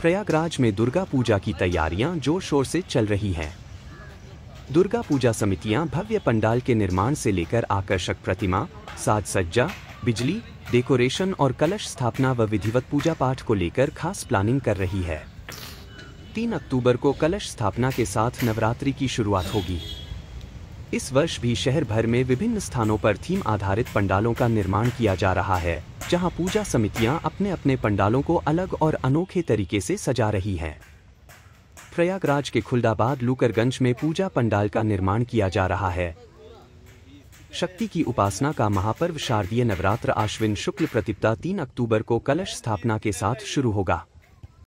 प्रयागराज में दुर्गा पूजा की तैयारियां जोर शोर से चल रही हैं दुर्गा पूजा समितियां भव्य पंडाल के निर्माण से लेकर आकर्षक प्रतिमा साज सज्जा बिजली डेकोरेशन और कलश स्थापना व विधिवत पूजा पाठ को लेकर खास प्लानिंग कर रही है तीन अक्टूबर को कलश स्थापना के साथ नवरात्रि की शुरुआत होगी इस वर्ष भी शहर भर में विभिन्न स्थानों पर थीम आधारित पंडालों का निर्माण किया जा रहा है जहां पूजा समितियां अपने अपने पंडालों को अलग और अनोखे तरीके से सजा रही हैं प्रयागराज के खुल्दाबाद लूकरगंज में पूजा पंडाल का निर्माण किया जा रहा है शक्ति की उपासना का महापर्व शारदीय नवरात्र आश्विन शुक्ल प्रतिपदा तीन अक्टूबर को कलश स्थापना के साथ शुरू होगा